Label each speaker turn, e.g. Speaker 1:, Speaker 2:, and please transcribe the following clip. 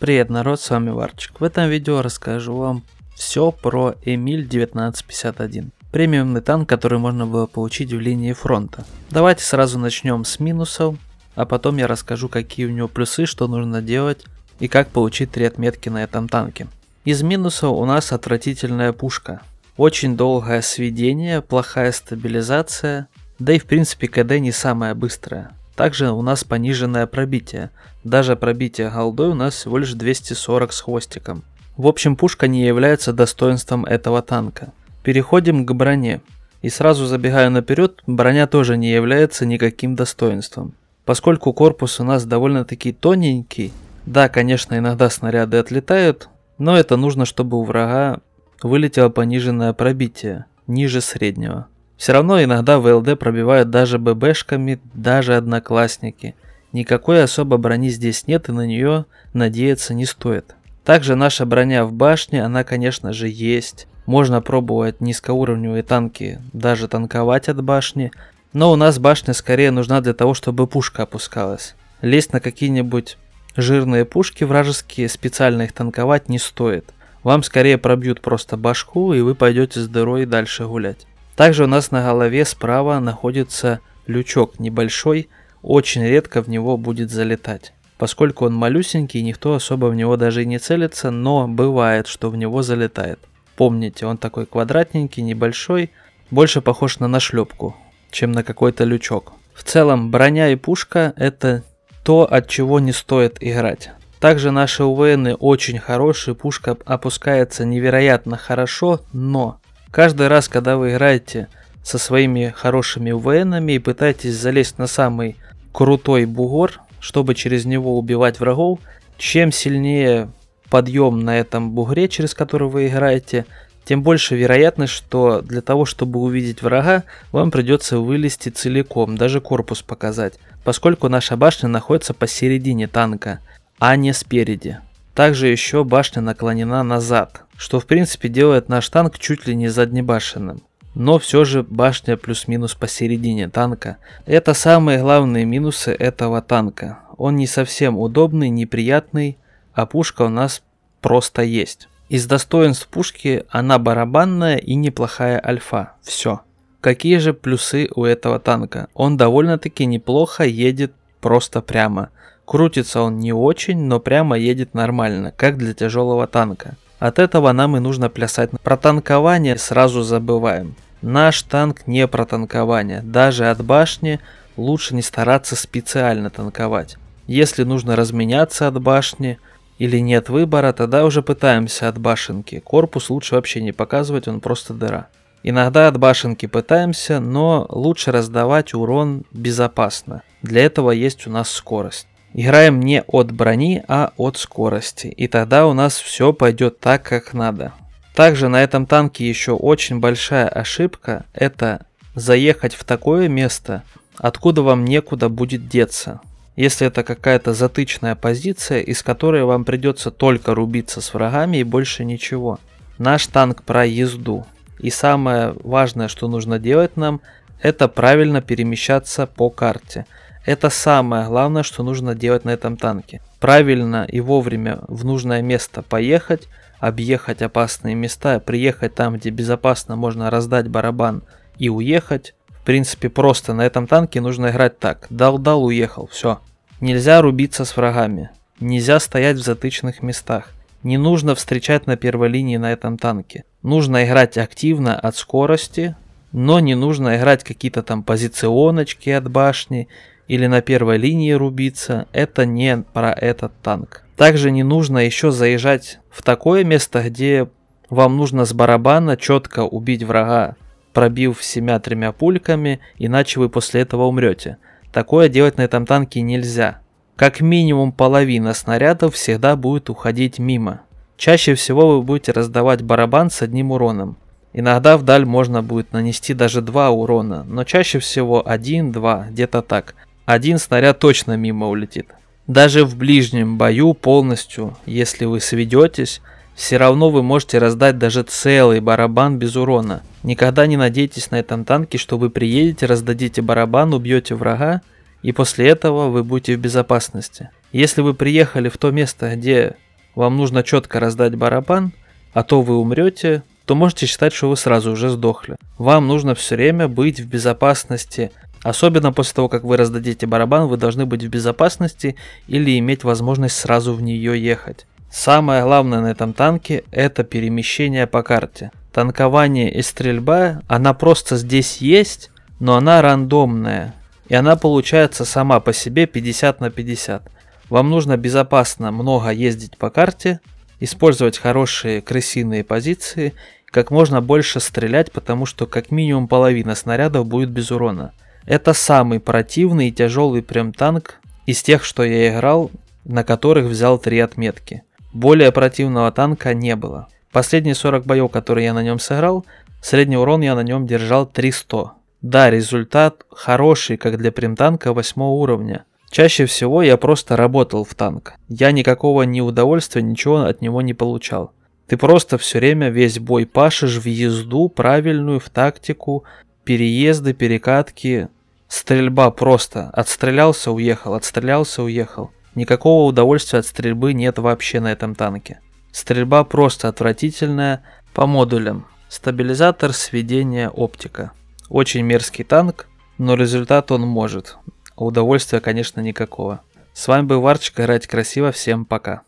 Speaker 1: Привет, народ, с вами Варчик. В этом видео расскажу вам все про Эмиль 1951. Премиумный танк, который можно было получить в линии фронта. Давайте сразу начнем с минусов, а потом я расскажу, какие у него плюсы, что нужно делать и как получить три отметки на этом танке. Из минусов у нас отвратительная пушка. Очень долгое сведение, плохая стабилизация, да и в принципе КД не самая быстрая. Также у нас пониженное пробитие. Даже пробитие голдой у нас всего лишь 240 с хвостиком. В общем, пушка не является достоинством этого танка. Переходим к броне. И сразу забегая наперед, броня тоже не является никаким достоинством. Поскольку корпус у нас довольно-таки тоненький, да, конечно, иногда снаряды отлетают, но это нужно, чтобы у врага вылетело пониженное пробитие, ниже среднего. Все равно иногда ВЛД пробивают даже ББшками, даже одноклассники. Никакой особо брони здесь нет и на нее надеяться не стоит. Также наша броня в башне, она конечно же есть. Можно пробовать низкоуровневые танки, даже танковать от башни. Но у нас башня скорее нужна для того, чтобы пушка опускалась. Лезть на какие-нибудь жирные пушки вражеские, специально их танковать не стоит. Вам скорее пробьют просто башку, и вы пойдете с дырой дальше гулять. Также у нас на голове справа находится лючок небольшой, очень редко в него будет залетать. Поскольку он малюсенький, никто особо в него даже и не целится, но бывает, что в него залетает. Помните, он такой квадратненький, небольшой, больше похож на нашлепку, чем на какой-то лючок. В целом, броня и пушка – это то, от чего не стоит играть. Также наши УВНы очень хорошие, пушка опускается невероятно хорошо, но Каждый раз, когда вы играете со своими хорошими военными и пытаетесь залезть на самый крутой бугор, чтобы через него убивать врагов, чем сильнее подъем на этом бугре, через который вы играете, тем больше вероятность, что для того, чтобы увидеть врага, вам придется вылезти целиком, даже корпус показать, поскольку наша башня находится посередине танка, а не спереди. Также еще башня наклонена назад, что в принципе делает наш танк чуть ли не заднебашенным. Но все же башня плюс-минус посередине танка. Это самые главные минусы этого танка. Он не совсем удобный, неприятный, а пушка у нас просто есть. Из достоинств пушки она барабанная и неплохая альфа. Все. Какие же плюсы у этого танка? Он довольно-таки неплохо едет просто прямо. Крутится он не очень, но прямо едет нормально, как для тяжелого танка. От этого нам и нужно плясать. Про танкование сразу забываем. Наш танк не про танкование. Даже от башни лучше не стараться специально танковать. Если нужно разменяться от башни или нет выбора, тогда уже пытаемся от башенки. Корпус лучше вообще не показывать, он просто дыра. Иногда от башенки пытаемся, но лучше раздавать урон безопасно. Для этого есть у нас скорость. Играем не от брони, а от скорости. И тогда у нас все пойдет так, как надо. Также на этом танке еще очень большая ошибка – это заехать в такое место, откуда вам некуда будет деться. Если это какая-то затычная позиция, из которой вам придется только рубиться с врагами и больше ничего. Наш танк про езду. И самое важное, что нужно делать нам, это правильно перемещаться по карте – это самое главное, что нужно делать на этом танке. Правильно и вовремя в нужное место поехать, объехать опасные места, приехать там, где безопасно можно раздать барабан и уехать. В принципе, просто на этом танке нужно играть так. Дал-дал, уехал, все. Нельзя рубиться с врагами. Нельзя стоять в затычных местах. Не нужно встречать на первой линии на этом танке. Нужно играть активно от скорости, но не нужно играть какие-то там позиционочки от башни, или на первой линии рубиться, это не про этот танк. Также не нужно еще заезжать в такое место, где вам нужно с барабана четко убить врага, пробив всеми тремя пульками, иначе вы после этого умрете. Такое делать на этом танке нельзя. Как минимум половина снарядов всегда будет уходить мимо. Чаще всего вы будете раздавать барабан с одним уроном. Иногда вдаль можно будет нанести даже два урона, но чаще всего один-два, где-то так один снаряд точно мимо улетит. Даже в ближнем бою полностью, если вы сведетесь, все равно вы можете раздать даже целый барабан без урона. Никогда не надейтесь на этом танке, что вы приедете, раздадите барабан, убьете врага, и после этого вы будете в безопасности. Если вы приехали в то место, где вам нужно четко раздать барабан, а то вы умрете, то можете считать, что вы сразу уже сдохли. Вам нужно все время быть в безопасности Особенно после того, как вы раздадите барабан, вы должны быть в безопасности или иметь возможность сразу в нее ехать. Самое главное на этом танке – это перемещение по карте. Танкование и стрельба, она просто здесь есть, но она рандомная. И она получается сама по себе 50 на 50. Вам нужно безопасно много ездить по карте, использовать хорошие крысиные позиции, как можно больше стрелять, потому что как минимум половина снарядов будет без урона – это самый противный и тяжелый прям танк из тех, что я играл, на которых взял три отметки. Более противного танка не было. Последние 40 боев, которые я на нем сыграл, средний урон я на нем держал 300. Да, результат хороший, как для примтанка 8 уровня. Чаще всего я просто работал в танк. Я никакого ни удовольствия, ничего от него не получал. Ты просто все время весь бой пашешь в езду, правильную, в тактику, переезды, перекатки, стрельба просто. Отстрелялся, уехал, отстрелялся, уехал. Никакого удовольствия от стрельбы нет вообще на этом танке. Стрельба просто отвратительная по модулям. Стабилизатор, сведение, оптика. Очень мерзкий танк, но результат он может. Удовольствия, конечно, никакого. С вами был Варчик, играть красиво, всем пока.